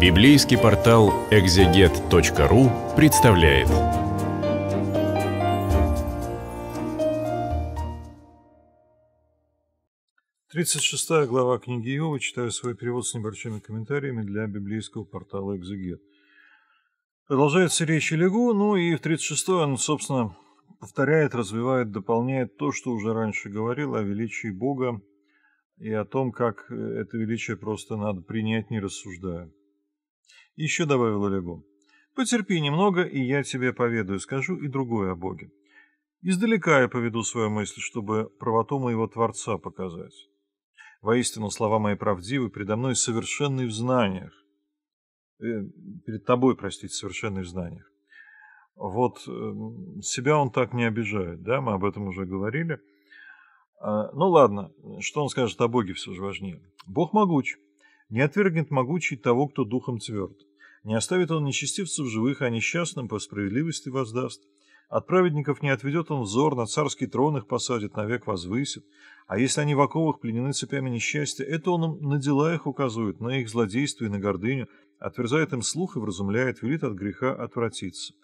Библейский портал экзегет.ру представляет. Тридцать шестая глава книги Иова. Читаю свой перевод с небольшими комментариями для библейского портала «Экзегет». Продолжается речь Илигу, ну и в 36-й он, собственно, повторяет, развивает, дополняет то, что уже раньше говорил о величии Бога и о том, как это величие просто надо принять, не рассуждая. Еще добавил Олегон. Потерпи немного, и я тебе поведаю, скажу и другое о Боге. Издалека я поведу свою мысль, чтобы правоту моего Творца показать. Воистину, слова мои правдивы, предо мной совершенный в знаниях. Э, перед тобой, простите, совершенный в знаниях. Вот э, себя он так не обижает, да, мы об этом уже говорили. Э, ну ладно, что он скажет о Боге все же важнее. Бог могуч, не отвергнет могучий того, кто духом тверд. Не оставит он нечестивцев живых, а несчастным по справедливости воздаст. От праведников не отведет он взор, на царский трон их посадит, навек возвысит. А если они в оковах пленены цепями несчастья, это он им на дела их указывает, на их злодейство и на гордыню, отверзает им слух и вразумляет, велит от греха отвратиться.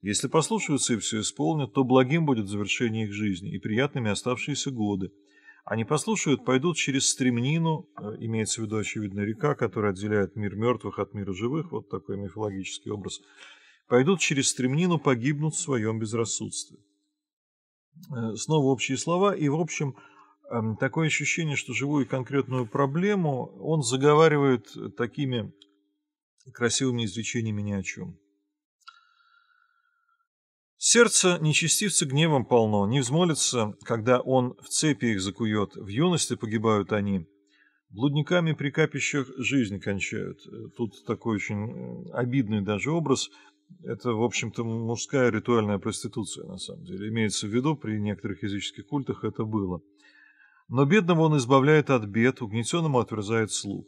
Если послушаются и все исполнят, то благим будет завершение их жизни и приятными оставшиеся годы. Они послушают, пойдут через стремнину, э, имеется в виду, очевидно, река, которая отделяет мир мертвых от мира живых, вот такой мифологический образ, пойдут через стремнину, погибнут в своем безрассудстве. Э, снова общие слова, и, в общем, эм, такое ощущение, что живую конкретную проблему он заговаривает такими красивыми извлечениями ни о чем. Сердце нечестивца гневом полно, не взмолится, когда он в цепи их закует, в юности погибают они. Блудниками при капищах жизнь кончают. Тут такой очень э, обидный даже образ. Это, в общем-то, мужская ритуальная проституция, на самом деле. Имеется в виду, при некоторых языческих культах это было. Но бедного он избавляет от бед, угнетенному отверзает слух.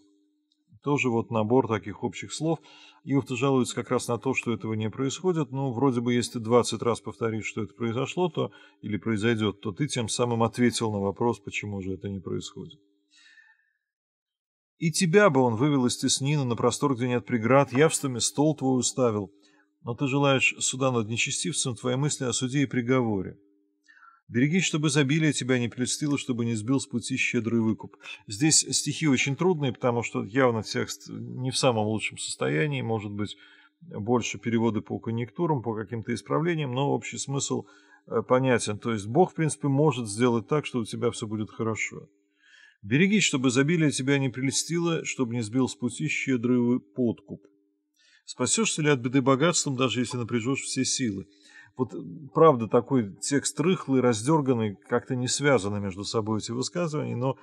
Тоже вот набор таких общих слов. Иов-то жалуется как раз на то, что этого не происходит. Но ну, вроде бы, если ты 20 раз повторишь, что это произошло, то или произойдет, то ты тем самым ответил на вопрос, почему же это не происходит. И тебя бы он вывел из теснина на простор, где нет преград, явствами стол твой уставил. Но ты желаешь суда над нечестивцем, твои мысли о суде и приговоре. Берегись, чтобы изобилие тебя не прельстило, чтобы не сбил с пути щедрый выкуп. Здесь стихи очень трудные, потому что явно текст не в самом лучшем состоянии, может быть, больше переводы по конъюнктурам, по каким-то исправлениям, но общий смысл э, понятен. То есть Бог, в принципе, может сделать так, что у тебя все будет хорошо. Берегись, чтобы изобилие тебя не прелестило, чтобы не сбил с пути щедрый подкуп. Спасешься ли от беды богатством, даже если напряжешь все силы? Вот правда такой текст рыхлый, раздерганный, как-то не связаны между собой эти высказывания, но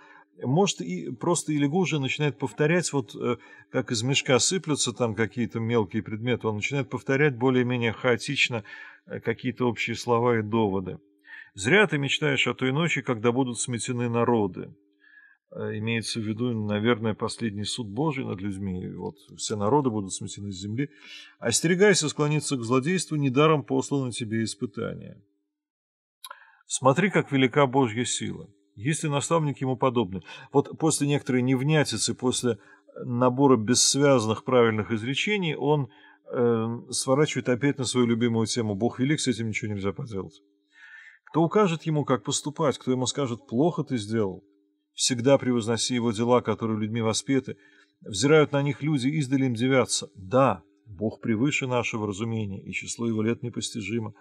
может, и просто Илигужин начинает повторять, вот э, как из мешка сыплются там какие-то мелкие предметы, он начинает повторять более-менее хаотично э, какие-то общие слова и доводы. «Зря ты мечтаешь о той ночи, когда будут сметены народы. Э, имеется в виду, наверное, последний суд Божий над людьми, вот все народы будут сметены с земли. «Остерегайся склониться к злодейству, недаром послано тебе испытание. Смотри, как велика Божья сила, если наставник ему подобный». Вот после некоторой невнятицы, после набора бессвязных правильных изречений, он э, сворачивает опять на свою любимую тему «Бог велик, с этим ничего нельзя поделать». Кто укажет ему, как поступать, кто ему скажет «плохо ты сделал», Всегда превозноси его дела, которые людьми воспеты, взирают на них люди, издали им девятся. Да, Бог превыше нашего разумения, и число его лет непостижимо.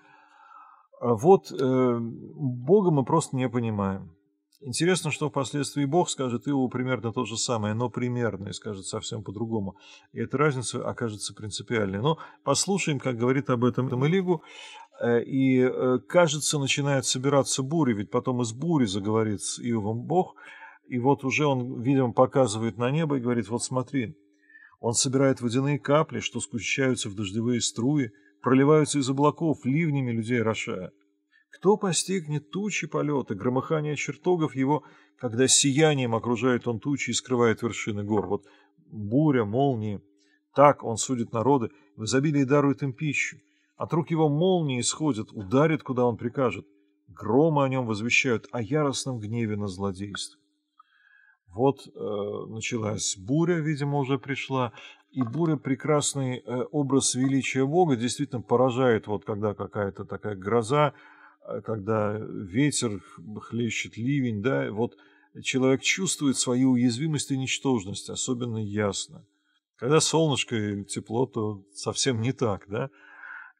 А вот э, Бога мы просто не понимаем. Интересно, что впоследствии Бог скажет Иову примерно то же самое, но примерно, и скажет совсем по-другому. И эта разница окажется принципиальной. Но послушаем, как говорит об этом Илигу. Э, и, э, кажется, начинает собираться буря, ведь потом из бури заговорит с Иовом Бог – и вот уже он, видимо, показывает на небо и говорит, вот смотри, он собирает водяные капли, что скучаются в дождевые струи, проливаются из облаков, ливнями людей рошая. Кто постигнет тучи полета, громыхание чертогов его, когда сиянием окружает он тучи и скрывает вершины гор? Вот буря, молнии. Так он судит народы, в изобилии дарует им пищу. От рук его молнии исходят, ударит, куда он прикажет. Громы о нем возвещают о яростном гневе на злодейство. Вот э, началась буря, видимо, уже пришла. И буря прекрасный э, образ величия Бога действительно поражает, вот когда какая-то такая гроза, э, когда ветер хлещет ливень, да, вот человек чувствует свою уязвимость и ничтожность, особенно ясно. Когда солнышко и тепло, то совсем не так, да.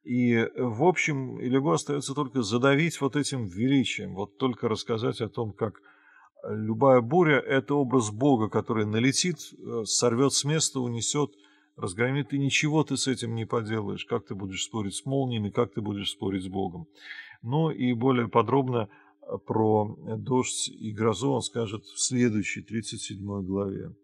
И, в общем, Илюгу остается только задавить вот этим величием, вот только рассказать о том, как Любая буря – это образ Бога, который налетит, э, сорвет с места, унесет, разгромит, и ничего ты с этим не поделаешь. Как ты будешь спорить с молниями, как ты будешь спорить с Богом. Ну и более подробно э, про дождь и грозу он скажет в следующей 37 главе.